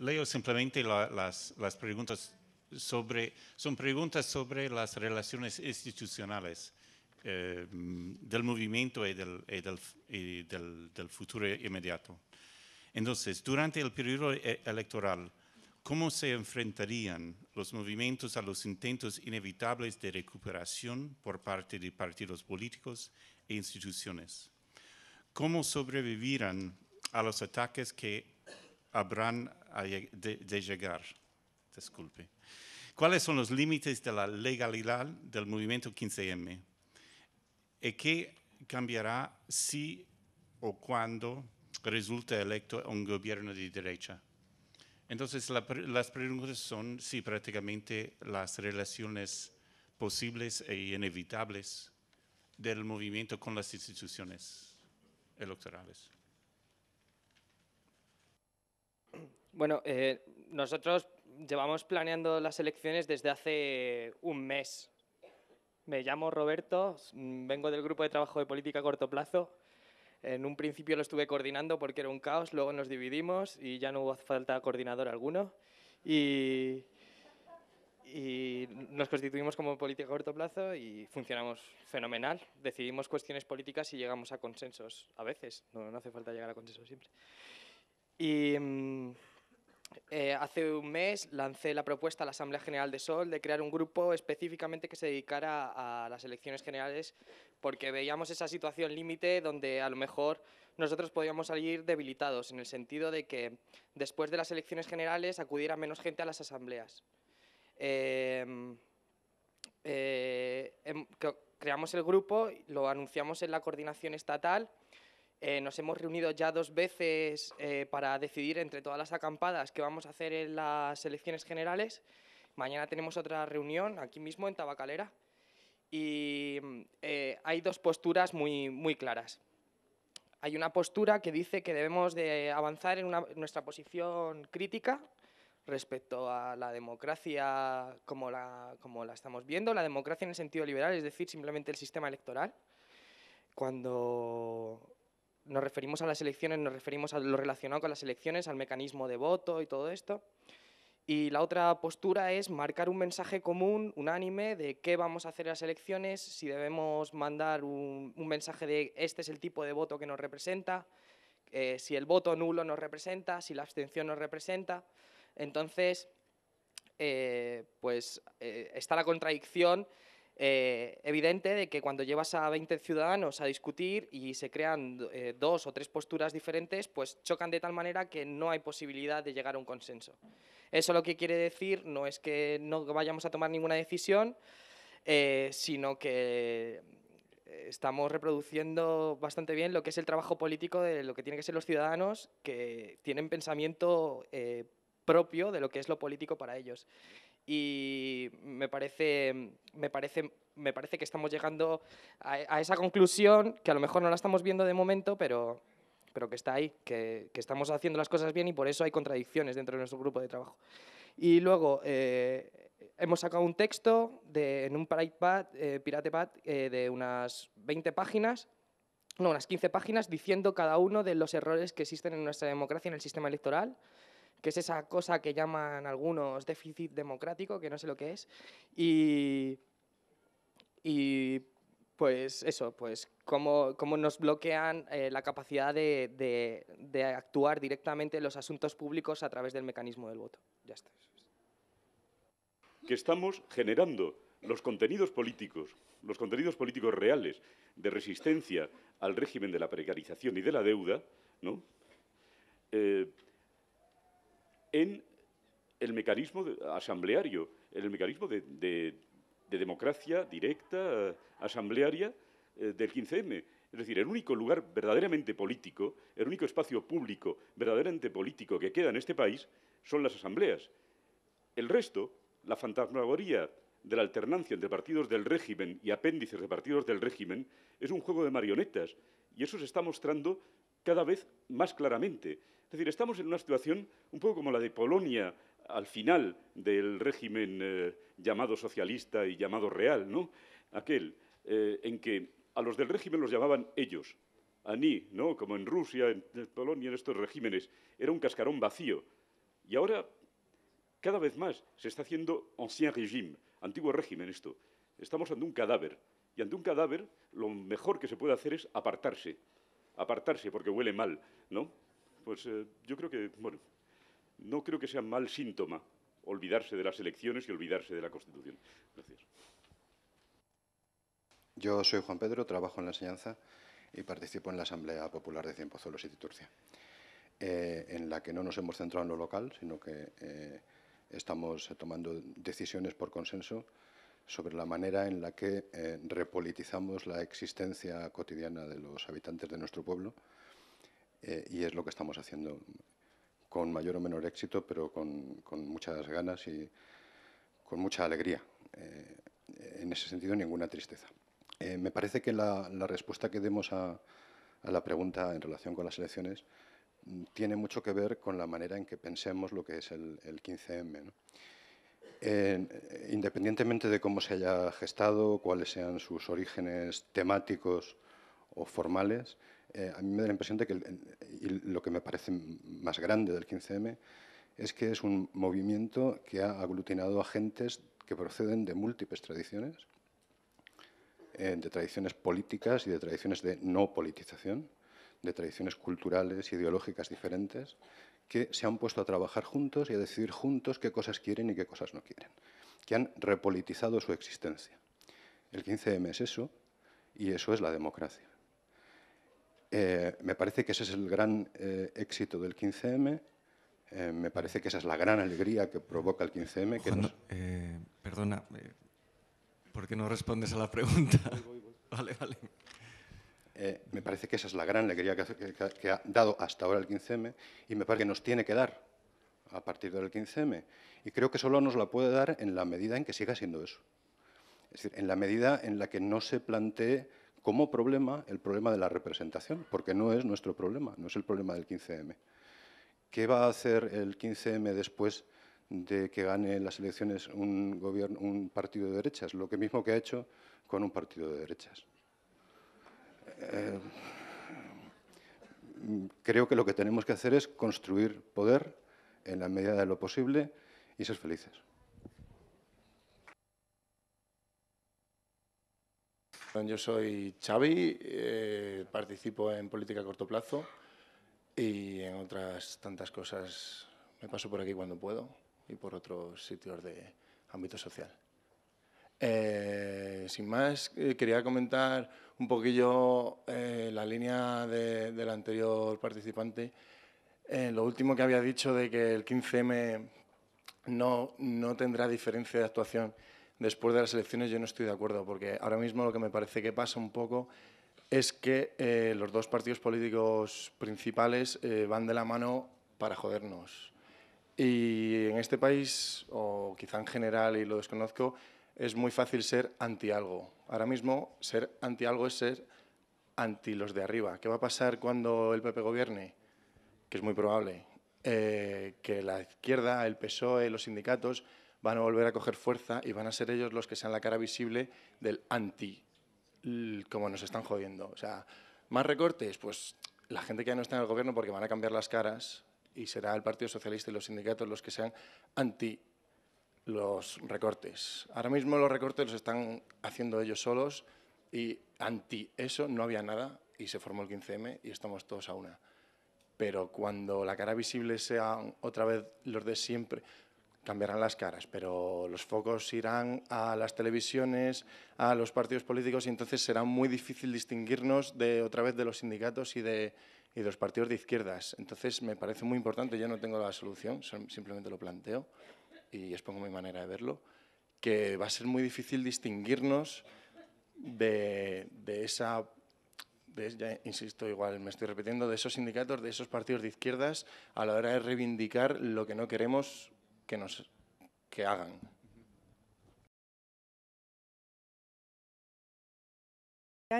leo simplemente las, preguntas sobre, son preguntas sobre las relaciones institucionales eh, del movimiento y, del, del, futuro inmediato. Entonces, durante el periodo e, electoral, ¿cómo se enfrentarían los movimientos a los intentos inevitables de recuperación por parte de partidos políticos e instituciones? ¿Cómo sobrevivirán a los ataques que habrán de, llegar. Disculpe. ¿Cuáles son los límites de la legalidad del movimiento 15M? ¿Y qué cambiará si o cuando resulta electo un gobierno de derecha? Entonces, las preguntas son si prácticamente las relaciones posibles e inevitables del movimiento con las instituciones electorales. Bueno, eh, nosotros llevamos planeando las elecciones desde hace un mes. Me llamo Roberto, vengo del grupo de trabajo de política a corto plazo. En un principio lo estuve coordinando porque era un caos, luego nos dividimos y ya no hubo falta coordinador alguno. Y, nos constituimos como política a corto plazo y funcionamos fenomenal. Decidimos cuestiones políticas y llegamos a consensos a veces, no, hace falta llegar a consensos siempre. Y. Mm, eh, hace un mes lancé la propuesta a la Asamblea General de Sol de crear un grupo específicamente que se dedicara a las elecciones generales porque veíamos esa situación límite donde a lo mejor nosotros podíamos salir debilitados en el sentido de que después de las elecciones generales acudiera menos gente a las asambleas. Em, eh, em, creamos el grupo, lo anunciamos en la coordinación estatal eh, nos hemos reunido ya dos veces eh, para decidir entre todas las acampadas que vamos a hacer en las elecciones generales. Mañana tenemos otra reunión aquí mismo en Tabacalera y mm, eh, hay dos posturas muy, muy claras. Hay una postura que dice que debemos de avanzar en nuestra posición crítica respecto a la democracia como la, como la estamos viendo, la democracia en el sentido liberal, es decir, simplemente el sistema electoral. Cuando nos referimos a las elecciones, nos referimos a lo relacionado con las elecciones, al mecanismo de voto y todo esto. Y la otra postura es marcar un mensaje común, unánime, de qué vamos a hacer en las elecciones, si debemos mandar un, mensaje de este es el tipo de voto que nos representa, eh, si el voto nulo nos representa, si la abstención nos representa. Entonces, eh, pues eh, está la contradicción eh, evidente de que cuando llevas a 20 ciudadanos a discutir y se crean eh, dos o tres posturas diferentes, pues chocan de tal manera que no hay posibilidad de llegar a un consenso. Eso lo que quiere decir no es que no vayamos a tomar ninguna decisión, eh, sino que estamos reproduciendo bastante bien lo que es el trabajo político de lo que tienen que ser los ciudadanos que tienen pensamiento propio de lo que es lo político para ellos y me parece, me parece, que estamos llegando a, esa conclusión, que a lo mejor no la estamos viendo de momento, pero, que está ahí, que, estamos haciendo las cosas bien y por eso hay contradicciones dentro de nuestro grupo de trabajo. Y luego eh, hemos sacado un texto en un eh, PiratePad, eh, de unas 20 páginas, no, unas 15 páginas, diciendo cada uno de los errores que existen en nuestra democracia en el sistema electoral que es esa cosa que llaman algunos déficit democrático, que no sé lo que es. Y, pues eso, pues cómo, cómo nos bloquean eh, la capacidad de, actuar directamente en los asuntos públicos a través del mecanismo del voto. Ya Que estamos generando los contenidos políticos, los contenidos políticos reales de resistencia al régimen de la precarización y de la deuda, ¿no? Eh, en el mecanismo asambleario, en el mecanismo de, democracia directa, eh, asamblearia eh, del 15M. Es decir, el único lugar verdaderamente político, el único espacio público verdaderamente político que queda en este país son las asambleas. El resto, la fantasmagoría de la alternancia entre partidos del régimen y apéndices de partidos del régimen, es un juego de marionetas y eso se está mostrando cada vez más claramente. Es decir, estamos en una situación un poco como la de Polonia al final del régimen eh, llamado socialista y llamado real, ¿no? Aquel eh, en que a los del régimen los llamaban ellos, a mí ¿no? Como en Rusia, en Polonia, en estos regímenes. Era un cascarón vacío. Y ahora, cada vez más, se está haciendo ancien régime, antiguo régimen esto. Estamos ante un cadáver. Y ante un cadáver, lo mejor que se puede hacer es apartarse. Apartarse porque huele mal, ¿no? pues eh, yo creo que, bueno, no creo que sea mal síntoma olvidarse de las elecciones y olvidarse de la Constitución. Gracias. Yo soy Juan Pedro, trabajo en la enseñanza y participo en la Asamblea Popular de Cienpozuelos y de Turcia, eh, en la que no nos hemos centrado en lo local, sino que eh, estamos tomando decisiones por consenso sobre la manera en la que repolitizamos la existencia cotidiana de los habitantes de nuestro pueblo eh, y es lo que estamos haciendo con mayor o menor éxito, pero con, muchas ganas y con mucha alegría. Eh, en ese sentido, ninguna tristeza. Eh, me parece que la, respuesta que demos a, la pregunta en relación con las elecciones mm, tiene mucho que ver con la manera en que pensemos lo que es el, 15M. independientemente de cómo se haya gestado, cuáles sean sus orígenes temáticos o formales, eh, a mí me da la impresión de que lo que me parece más grande del 15M es que es un movimiento que ha aglutinado a agentes que proceden de múltiples tradiciones, eh, de tradiciones políticas y de tradiciones de no politización, de tradiciones culturales, ideológicas diferentes, que se han puesto a trabajar juntos y a decidir juntos qué cosas quieren y qué cosas no quieren, que han repolitizado su existencia. El 15M es eso y eso es la democracia. Eh, me parece que ese es el gran eh, éxito del 15M. Eh, me parece que esa es la gran alegría que provoca el 15M. Que perdona, ¿por qué no respondes a la pregunta? Vale, vale. me parece que esa es la gran alegría que ha dado hasta ahora el 15M y me parece que nos tiene que dar a partir del 15M. Y creo que solo nos la puede dar en la medida en que siga siendo eso. Es decir, en la medida en la que no se plantee como problema el problema de la representación, porque no es nuestro problema, no es el problema del 15M. ¿Qué va a hacer el 15M después de que gane las elecciones un, partido de derechas? Lo que mismo que ha hecho con un partido de derechas. Eh, creo que lo que tenemos que hacer es construir poder en la medida de lo posible y ser felices. Yo soy Xavi, eh, participo en política a corto plazo y en otras tantas cosas. Me paso por aquí cuando puedo y por otros sitios de ámbito social. Eh, sin más, eh, quería comentar un poquillo la línea del anterior participante. lo último que había dicho de que el 15M no, no tendrá diferencia de actuación después de las elecciones yo no estoy de acuerdo, porque ahora mismo lo que me parece que pasa un poco es que eh, los dos partidos políticos principales eh, van de la mano para jodernos. Y en este país, o quizá en general, y lo desconozco, es muy fácil ser anti algo. Ahora mismo ser anti algo es ser anti los de arriba. ¿Qué va a pasar cuando el PP gobierne? Que es muy probable. Eh, que la izquierda, el PSOE, los sindicatos van a volver a coger fuerza y van a ser ellos los que sean la cara visible del anti, como nos están jodiendo. O sea, más recortes, pues la gente que ya no está en el gobierno porque van a cambiar las caras y será el Partido Socialista y los sindicatos los que sean anti los recortes. Ahora mismo los recortes los están haciendo ellos solos y anti eso no había nada y se formó el 15M y estamos todos a una. Pero cuando la cara visible sea otra vez los de siempre, cambiarán las caras, pero los focos irán a las televisiones, a los partidos políticos y entonces será muy difícil distinguirnos de otra vez de los sindicatos y de, los partidos de izquierdas. Entonces me parece muy importante, yo no tengo la solución, simplemente lo planteo y expongo mi manera de verlo, que va a ser muy difícil distinguirnos de, esa insisto, igual me estoy repitiendo, de esos sindicatos, de esos partidos de izquierdas, a la hora de reivindicar lo que no queremos que nos hagan.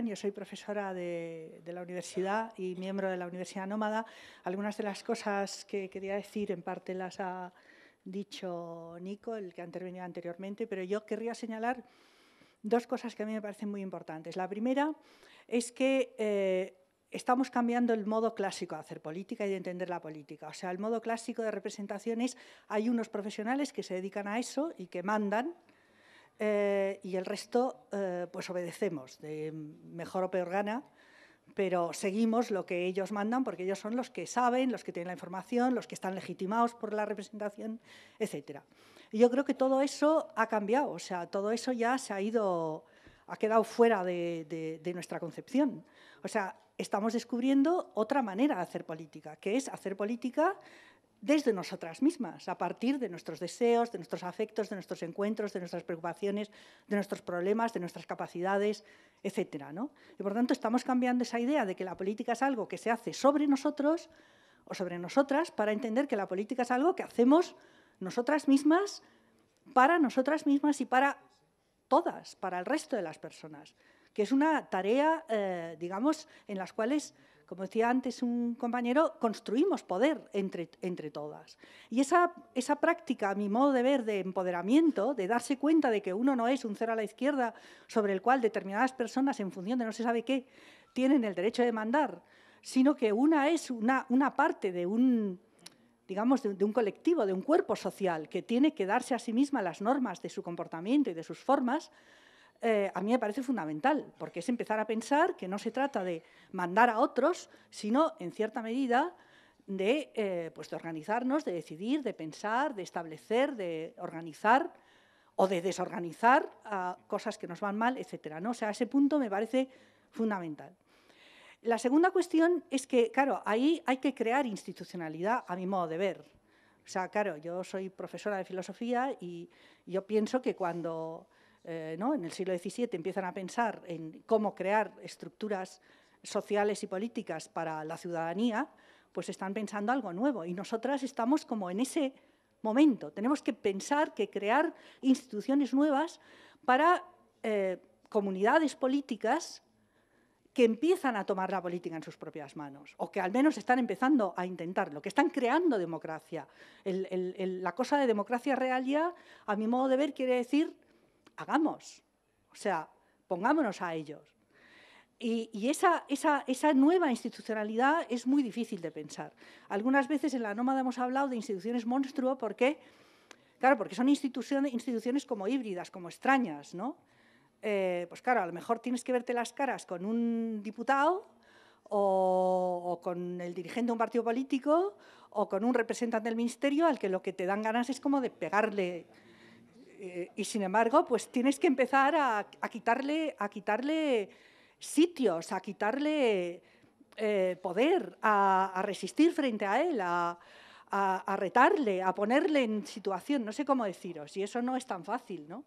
Yo soy profesora de, la universidad y miembro de la Universidad Nómada. Algunas de las cosas que quería decir, en parte las ha dicho Nico, el que ha intervenido anteriormente, pero yo querría señalar dos cosas que a mí me parecen muy importantes. La primera es que eh, estamos cambiando el modo clásico de hacer política y de entender la política. O sea, el modo clásico de representación es hay unos profesionales que se dedican a eso y que mandan eh, y el resto eh, pues obedecemos de mejor o peor gana, pero seguimos lo que ellos mandan porque ellos son los que saben, los que tienen la información, los que están legitimados por la representación, etc. Y yo creo que todo eso ha cambiado, o sea, todo eso ya se ha ido ha quedado fuera de, de nuestra concepción. O sea, estamos descubriendo otra manera de hacer política, que es hacer política desde nosotras mismas, a partir de nuestros deseos, de nuestros afectos, de nuestros encuentros, de nuestras preocupaciones, de nuestros problemas, de nuestras capacidades, etc. ¿no? Y por tanto estamos cambiando esa idea de que la política es algo que se hace sobre nosotros o sobre nosotras para entender que la política es algo que hacemos nosotras mismas, para nosotras mismas y para todas, para el resto de las personas que es una tarea, eh, digamos, en las cuales, como decía antes un compañero, construimos poder entre, todas. Y esa, práctica, a mi modo de ver, de empoderamiento, de darse cuenta de que uno no es un cero a la izquierda sobre el cual determinadas personas, en función de no se sabe qué, tienen el derecho de mandar, sino que una es una, parte de un digamos, de, un colectivo, de un cuerpo social que tiene que darse a sí misma las normas de su comportamiento y de sus formas, eh, a mí me parece fundamental, porque es empezar a pensar que no se trata de mandar a otros, sino, en cierta medida, de, eh, pues, organizarnos, de decidir, de pensar, de establecer, de organizar o de desorganizar cosas que nos van mal, etc. ¿no? O sea, ese punto me parece fundamental. La segunda cuestión es que, claro, ahí hay que crear institucionalidad a mi modo de ver. O sea, claro, yo soy profesora de filosofía y yo pienso que cuando eh, en el siglo XVII empiezan a pensar en cómo crear estructuras sociales y políticas para la ciudadanía, pues están pensando algo nuevo. Y nosotras estamos como en ese momento. Tenemos que pensar que crear instituciones nuevas para eh, comunidades políticas que empiezan a tomar la política en sus propias manos, o que al menos están empezando a intentarlo, que están creando democracia. la cosa de democracia real ya, a mi modo de ver, quiere decir hagamos, o sea, pongámonos a ellos. Y, esa, nueva institucionalidad es muy difícil de pensar. Algunas veces en la nómada hemos hablado de instituciones monstruo porque, claro, porque son instituciones, como híbridas, como extrañas, ¿no? Eh, pues claro, a lo mejor tienes que verte las caras con un diputado o, con el dirigente de un partido político o con un representante del ministerio al que lo que te dan ganas es como de pegarle eh, y sin embargo, pues tienes que empezar a, quitarle, a quitarle sitios, a quitarle eh, poder, a, resistir frente a él, a, retarle, a ponerle en situación, no sé cómo deciros, y eso no es tan fácil, ¿no?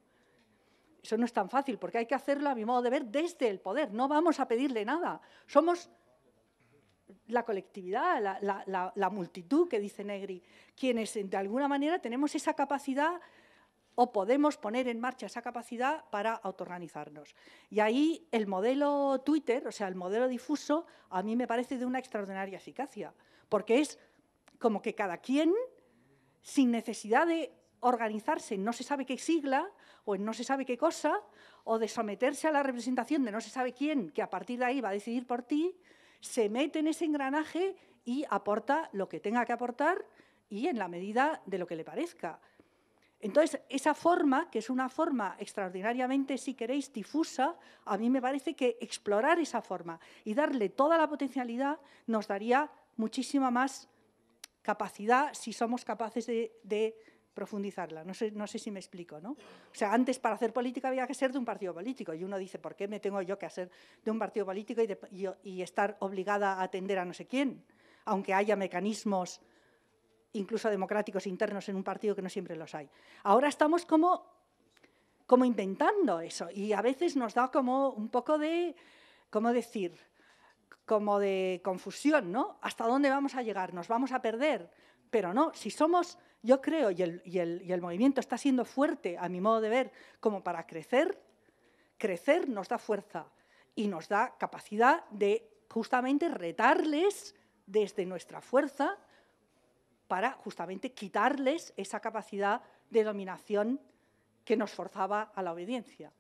Eso no es tan fácil, porque hay que hacerlo a mi modo de ver desde el poder, no vamos a pedirle nada, somos la colectividad, la, la multitud que dice Negri, quienes de alguna manera tenemos esa capacidad o podemos poner en marcha esa capacidad para autoorganizarnos. Y ahí el modelo Twitter, o sea, el modelo difuso, a mí me parece de una extraordinaria eficacia, porque es como que cada quien, sin necesidad de organizarse en no se sabe qué sigla o en no se sabe qué cosa, o de someterse a la representación de no se sabe quién, que a partir de ahí va a decidir por ti, se mete en ese engranaje y aporta lo que tenga que aportar y en la medida de lo que le parezca. Entonces, esa forma, que es una forma extraordinariamente, si queréis, difusa, a mí me parece que explorar esa forma y darle toda la potencialidad nos daría muchísima más capacidad si somos capaces de, profundizarla. No sé, no sé si me explico, ¿no? O sea, antes para hacer política había que ser de un partido político y uno dice, ¿por qué me tengo yo que hacer de un partido político y estar obligada a atender a no sé quién? Aunque haya mecanismos incluso democráticos internos en un partido que no siempre los hay. Ahora estamos como, como inventando eso y a veces nos da como un poco de, ¿cómo decir? Como de confusión, ¿no? ¿Hasta dónde vamos a llegar? ¿Nos vamos a perder? Pero no, si somos, yo creo, y el, y el movimiento está siendo fuerte, a mi modo de ver, como para crecer, crecer nos da fuerza y nos da capacidad de justamente retarles desde nuestra fuerza para justamente quitarles esa capacidad de dominación que nos forzaba a la obediencia.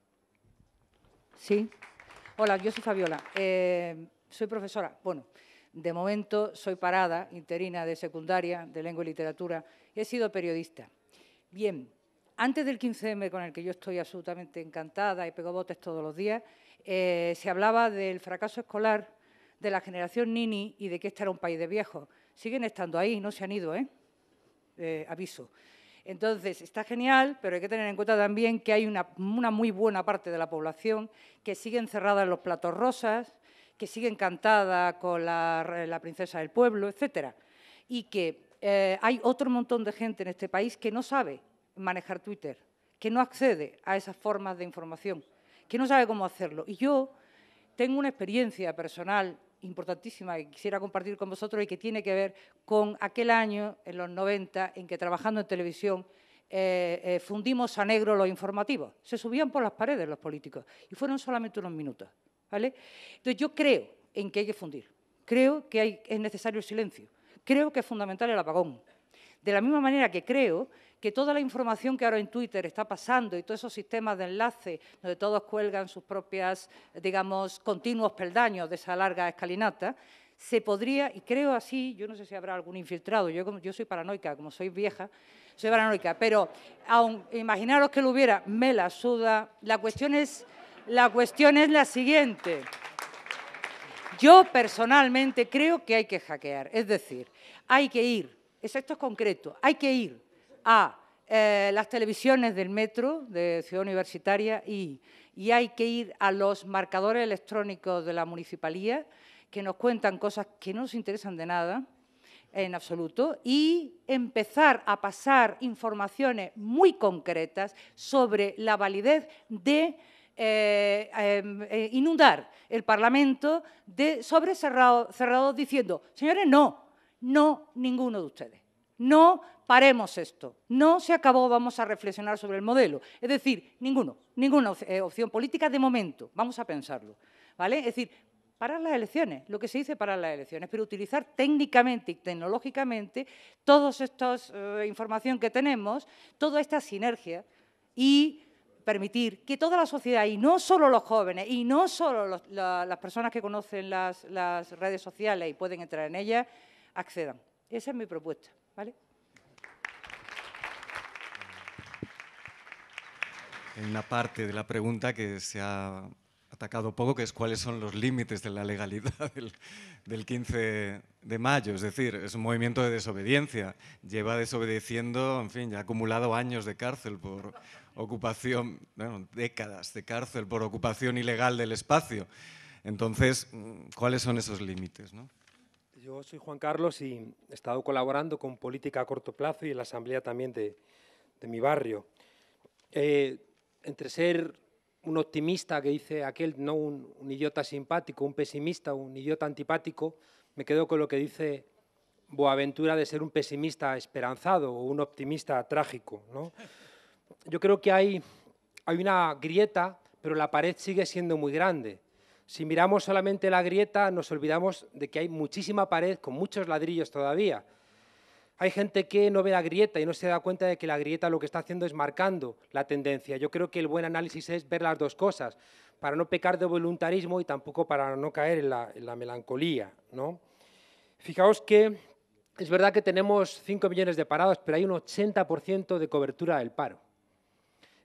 Sí. Hola, yo soy Fabiola. Eh, soy profesora. Bueno, de momento soy parada, interina de secundaria, de lengua y literatura, he sido periodista. Bien, antes del 15M, con el que yo estoy absolutamente encantada y pego botes todos los días, eh, se hablaba del fracaso escolar de la generación Nini y de que este era un país de viejos siguen estando ahí, no se han ido, ¿eh? ¿eh? aviso. Entonces, está genial, pero hay que tener en cuenta también que hay una, muy buena parte de la población que sigue encerrada en los platos rosas, que sigue encantada con la, princesa del pueblo, etcétera. Y que eh, hay otro montón de gente en este país que no sabe manejar Twitter, que no accede a esas formas de información, que no sabe cómo hacerlo. Y yo tengo una experiencia personal importantísima que quisiera compartir con vosotros y que tiene que ver con aquel año, en los 90, en que trabajando en televisión eh, eh, fundimos a negro los informativos. Se subían por las paredes los políticos y fueron solamente unos minutos. ¿vale? Entonces yo creo en que hay que fundir, creo que hay, es necesario el silencio, creo que es fundamental el apagón. De la misma manera que creo que toda la información que ahora en Twitter está pasando y todos esos sistemas de enlace donde todos cuelgan sus propias, digamos, continuos peldaños de esa larga escalinata, se podría, y creo así, yo no sé si habrá algún infiltrado, yo, yo soy paranoica, como soy vieja, soy paranoica, pero aún imaginaros que lo hubiera, me la suda, la cuestión es la, cuestión es la siguiente. Yo personalmente creo que hay que hackear, es decir, hay que ir, esto es concreto, hay que ir a eh, las televisiones del metro de Ciudad Universitaria y, hay que ir a los marcadores electrónicos de la municipalía que nos cuentan cosas que no nos interesan de nada en absoluto y empezar a pasar informaciones muy concretas sobre la validez de eh, em, eh, inundar el Parlamento de sobre cerrados diciendo, señores, no, no ninguno de ustedes. No paremos esto. No se acabó, vamos a reflexionar sobre el modelo. Es decir, ninguno, ninguna eh, opción política de momento. Vamos a pensarlo. ¿Vale? Es decir, parar las elecciones, lo que se dice parar las elecciones, pero utilizar técnicamente y tecnológicamente toda esta eh, información que tenemos, toda esta sinergia y permitir que toda la sociedad, y no solo los jóvenes, y no solo las personas que conocen las, las redes sociales y pueden entrar en ellas, accedan. Esa es mi propuesta. ¿Vale? una parte de la pregunta que se ha atacado poco, que es cuáles son los límites de la legalidad del, 15 de mayo. Es decir, es un movimiento de desobediencia. Lleva desobedeciendo, en fin, ya ha acumulado años de cárcel por ocupación, bueno, décadas de cárcel por ocupación ilegal del espacio. Entonces, ¿cuáles son esos límites? No? Yo soy Juan Carlos y he estado colaborando con política a corto plazo y en la asamblea también de, mi barrio. Eh, entre ser un optimista que dice aquel, no un, idiota simpático, un pesimista, un idiota antipático, me quedo con lo que dice Boaventura de ser un pesimista esperanzado o un optimista trágico. Yo creo que hay una grieta, pero la pared sigue siendo muy grande. Si miramos solamente la grieta, nos olvidamos de que hay muchísima pared con muchos ladrillos todavía. Hay gente que no ve la grieta y no se da cuenta de que la grieta lo que está haciendo es marcando la tendencia. Yo creo que el buen análisis es ver las dos cosas, para no pecar de voluntarismo y tampoco para no caer en la, melancolía. ¿no? Fijaos que es verdad que tenemos 5 millones de parados, pero hay un 80% de cobertura del paro.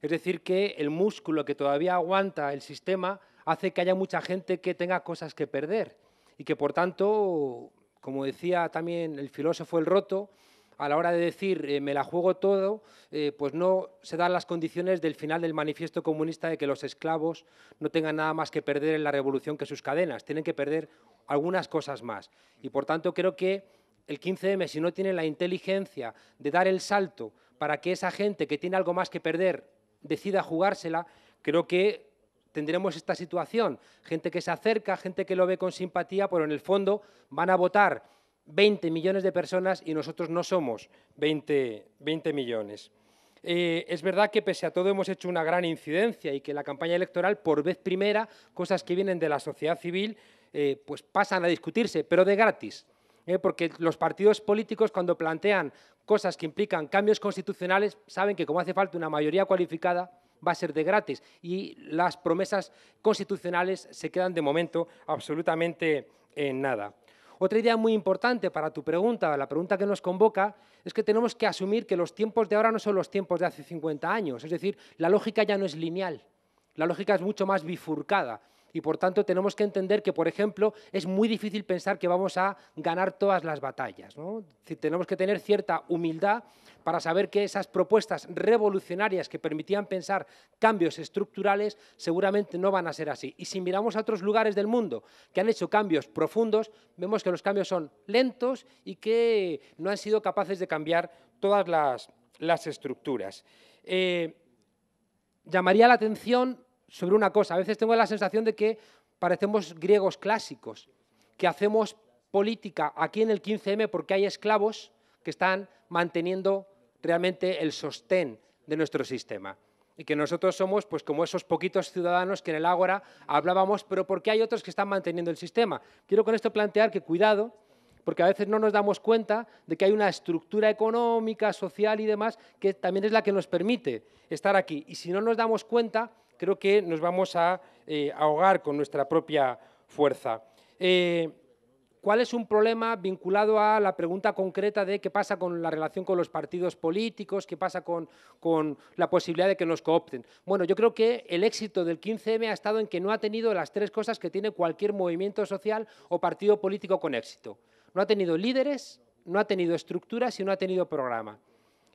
Es decir, que el músculo que todavía aguanta el sistema hace que haya mucha gente que tenga cosas que perder y que, por tanto, como decía también el filósofo El Roto, a la hora de decir eh, me la juego todo, eh, pues no se dan las condiciones del final del manifiesto comunista de que los esclavos no tengan nada más que perder en la revolución que sus cadenas, tienen que perder algunas cosas más. Y por tanto creo que el 15M, si no tiene la inteligencia de dar el salto para que esa gente que tiene algo más que perder decida jugársela, creo que tendremos esta situación. Gente que se acerca, gente que lo ve con simpatía, pero en el fondo van a votar 20 millones de personas y nosotros no somos 20, 20 millones. Eh, es verdad que pese a todo hemos hecho una gran incidencia y que la campaña electoral, por vez primera, cosas que vienen de la sociedad civil, eh, pues pasan a discutirse, pero de gratis. Eh, porque los partidos políticos cuando plantean cosas que implican cambios constitucionales saben que como hace falta una mayoría cualificada, va a ser de gratis y las promesas constitucionales se quedan de momento absolutamente en nada. Otra idea muy importante para tu pregunta, la pregunta que nos convoca, es que tenemos que asumir que los tiempos de ahora no son los tiempos de hace 50 años, es decir, la lógica ya no es lineal, la lógica es mucho más bifurcada. Y por tanto tenemos que entender que, por ejemplo, es muy difícil pensar que vamos a ganar todas las batallas. Tenemos que tener cierta humildad para saber que esas propuestas revolucionarias que permitían pensar cambios estructurales seguramente no van a ser así. Y si miramos a otros lugares del mundo que han hecho cambios profundos, vemos que los cambios son lentos y que no han sido capaces de cambiar todas las, estructuras. Eh, llamaría la atención sobre una cosa. A veces tengo la sensación de que parecemos griegos clásicos, que hacemos política aquí en el 15M porque hay esclavos que están manteniendo realmente el sostén de nuestro sistema. Y que nosotros somos, pues, como esos poquitos ciudadanos que en el Ágora hablábamos, pero porque hay otros que están manteniendo el sistema. Quiero con esto plantear que cuidado, porque a veces no nos damos cuenta de que hay una estructura económica, social y demás que también es la que nos permite estar aquí. Y si no nos damos cuenta, creo que nos vamos a eh, ahogar con nuestra propia fuerza. Eh, ¿Cuál es un problema vinculado a la pregunta concreta de qué pasa con la relación con los partidos políticos, qué pasa con, con, la posibilidad de que nos coopten? Bueno, yo creo que el éxito del 15M ha estado en que no ha tenido las tres cosas que tiene cualquier movimiento social o partido político con éxito. No ha tenido líderes, no ha tenido estructuras y no ha tenido programa.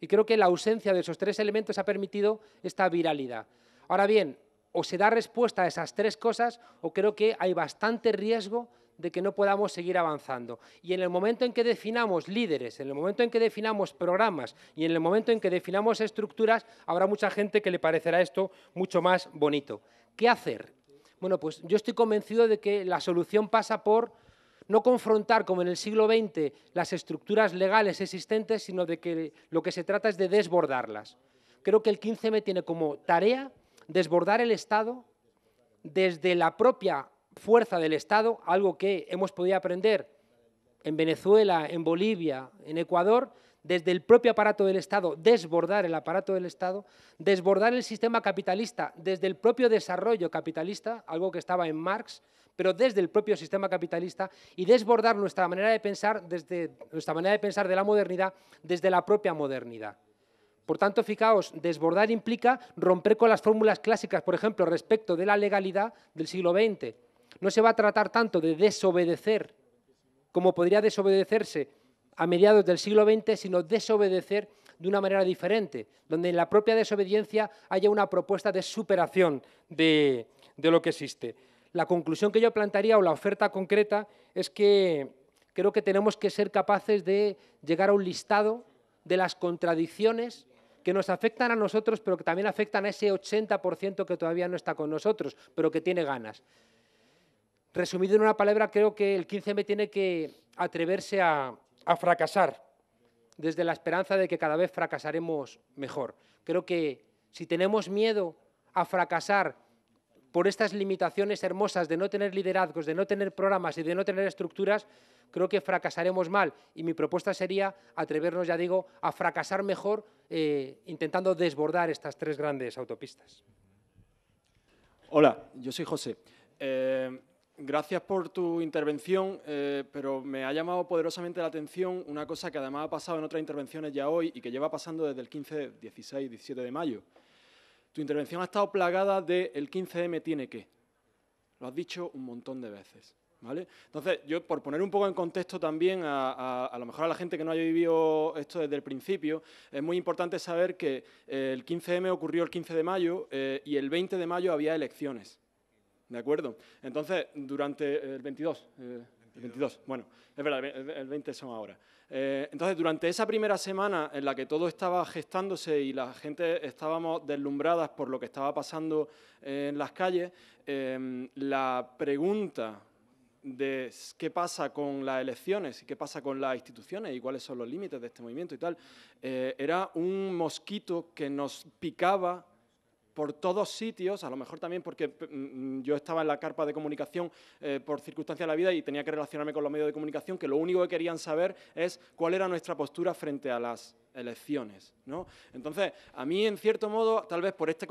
Y creo que la ausencia de esos tres elementos ha permitido esta viralidad. Ahora bien, o se da respuesta a esas tres cosas o creo que hay bastante riesgo de que no podamos seguir avanzando. Y en el momento en que definamos líderes, en el momento en que definamos programas y en el momento en que definamos estructuras, habrá mucha gente que le parecerá esto mucho más bonito. ¿Qué hacer? Bueno, pues yo estoy convencido de que la solución pasa por no confrontar, como en el siglo XX, las estructuras legales existentes, sino de que lo que se trata es de desbordarlas. Creo que el 15M tiene como tarea desbordar el Estado desde la propia fuerza del Estado, algo que hemos podido aprender en Venezuela, en Bolivia, en Ecuador, desde el propio aparato del Estado, desbordar el aparato del Estado, desbordar el sistema capitalista desde el propio desarrollo capitalista, algo que estaba en Marx, pero desde el propio sistema capitalista y desbordar nuestra manera de pensar desde nuestra manera de pensar de la modernidad desde la propia modernidad. Por tanto, fijaos, desbordar implica romper con las fórmulas clásicas, por ejemplo, respecto de la legalidad del siglo XX. No se va a tratar tanto de desobedecer como podría desobedecerse a mediados del siglo XX, sino desobedecer de una manera diferente, donde en la propia desobediencia haya una propuesta de superación de, de lo que existe. La conclusión que yo plantearía o la oferta concreta es que creo que tenemos que ser capaces de llegar a un listado de las contradicciones que nos afectan a nosotros, pero que también afectan a ese 80% que todavía no está con nosotros, pero que tiene ganas. Resumido en una palabra, creo que el 15M tiene que atreverse a, fracasar, desde la esperanza de que cada vez fracasaremos mejor. Creo que si tenemos miedo a fracasar por estas limitaciones hermosas de no tener liderazgos, de no tener programas y de no tener estructuras, creo que fracasaremos mal. Y mi propuesta sería atrevernos, ya digo, a fracasar mejor eh, intentando desbordar estas tres grandes autopistas. Hola, yo soy José. Eh, gracias por tu intervención, eh, pero me ha llamado poderosamente la atención una cosa que además ha pasado en otras intervenciones ya hoy y que lleva pasando desde el 15, 16, 17 de mayo tu intervención ha estado plagada de el 15M tiene que. Lo has dicho un montón de veces. ¿Vale? Entonces, yo por poner un poco en contexto también, a, lo mejor a la gente que no haya vivido esto desde el principio, es muy importante saber que eh, el 15M ocurrió el 15 de mayo eh, y el 20 de mayo había elecciones. ¿De acuerdo? Entonces, durante el 22, eh, el 22, bueno, es verdad, el 20 son ahora. Eh, entonces, durante esa primera semana en la que todo estaba gestándose y la gente estábamos deslumbradas por lo que estaba pasando en las calles, em, la pregunta de qué pasa con las elecciones y qué pasa con las instituciones y cuáles son los límites de este movimiento y tal, eh, era un mosquito que nos picaba por todos sitios, a lo mejor también porque mm, mm, yo estaba en la carpa de comunicación eh, por circunstancia de la vida y tenía que relacionarme con los medios de comunicación, que lo único que querían saber es cuál era nuestra postura frente a las elecciones. ¿no? Entonces, a mí, en cierto modo, tal vez por este,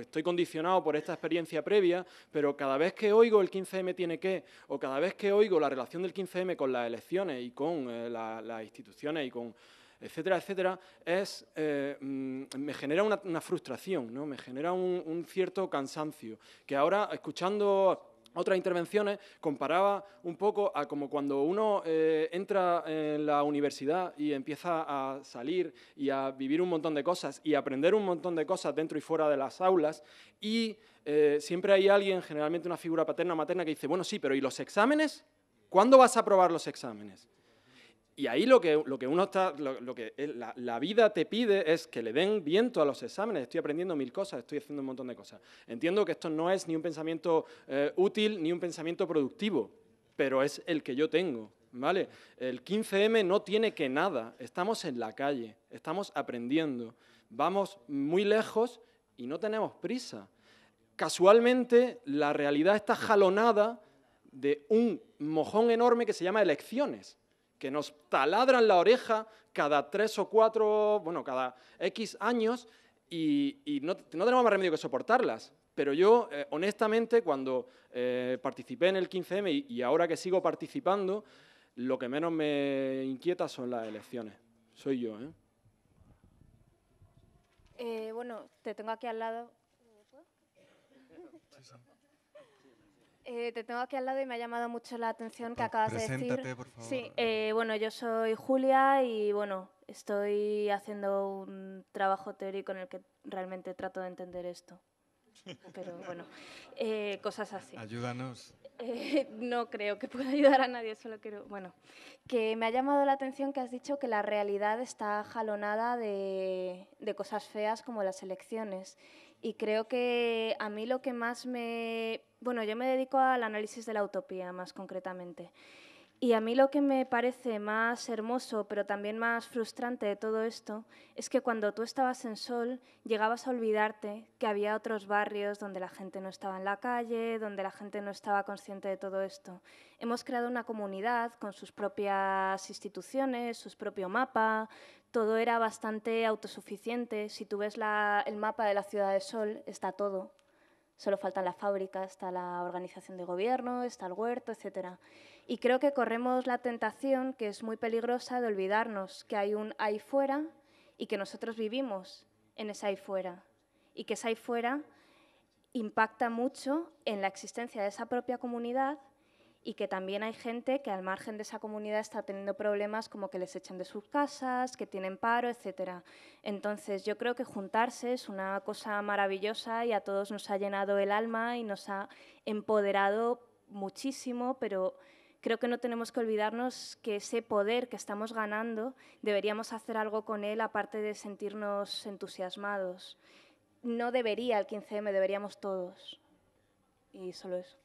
estoy condicionado por esta experiencia previa, pero cada vez que oigo el 15M tiene que, o cada vez que oigo la relación del 15M con las elecciones y con eh, las instituciones y con etcétera, etcétera, es, eh, mm, me genera una, frustración, ¿no? me genera un, cierto cansancio, que ahora escuchando otras intervenciones comparaba un poco a como cuando uno eh, entra en la universidad y empieza a salir y a vivir un montón de cosas y aprender un montón de cosas dentro y fuera de las aulas y eh, siempre hay alguien, generalmente una figura paterna o materna, que dice, bueno, sí, pero ¿y los exámenes? ¿Cuándo vas a aprobar los exámenes? Y ahí lo que, lo que uno está, lo, que la, vida te pide es que le den viento a los exámenes. Estoy aprendiendo mil cosas, estoy haciendo un montón de cosas. Entiendo que esto no es ni un pensamiento eh, útil ni un pensamiento productivo, pero es el que yo tengo. ¿Vale? El 15M no tiene que nada. Estamos en la calle, estamos aprendiendo, vamos muy lejos y no tenemos prisa. Casualmente, la realidad está jalonada de un mojón enorme que se llama elecciones que nos taladran la oreja cada tres o cuatro, bueno, cada X años y, no, tenemos más remedio que soportarlas. Pero yo, eh, honestamente, cuando eh, participé en el 15M y, ahora que sigo participando, lo que menos me inquieta son las elecciones. Soy yo, Eh, eh bueno, te tengo aquí al lado. Eh, te tengo aquí al lado y me ha llamado mucho la atención que acabas de decir. Por favor. Sí, eh, bueno, yo soy Julia y bueno, estoy haciendo un trabajo teórico en el que realmente trato de entender esto. Pero bueno, eh, cosas así. Ayúdanos. no creo que pueda ayudar a nadie, solo quiero. Bueno, que me ha llamado la atención que has dicho que la realidad está jalonada de, de cosas feas como las elecciones y creo que a mí lo que más me... Bueno, yo me dedico al análisis de la utopía más concretamente. Y a mí lo que me parece más hermoso, pero también más frustrante de todo esto, es que cuando tú estabas en Sol, llegabas a olvidarte que había otros barrios donde la gente no estaba en la calle, donde la gente no estaba consciente de todo esto. Hemos creado una comunidad con sus propias instituciones, su propio mapa, todo era bastante autosuficiente. Si tú ves el mapa de la Ciudad de Sol, está todo. Solo faltan la fábrica, está la organización de gobierno, está el huerto, etc. Y creo que corremos la tentación, que es muy peligrosa, de olvidarnos que hay un ahí fuera y que nosotros vivimos en ese ahí fuera. Y que ese ahí fuera impacta mucho en la existencia de esa propia comunidad y que también hay gente que al margen de esa comunidad está teniendo problemas como que les echan de sus casas, que tienen paro, etcétera. Entonces, yo creo que juntarse es una cosa maravillosa y a todos nos ha llenado el alma y nos ha empoderado muchísimo, pero creo que no tenemos que olvidarnos que ese poder que estamos ganando deberíamos hacer algo con él aparte de sentirnos entusiasmados. No debería el 15M, deberíamos todos. Y solo eso.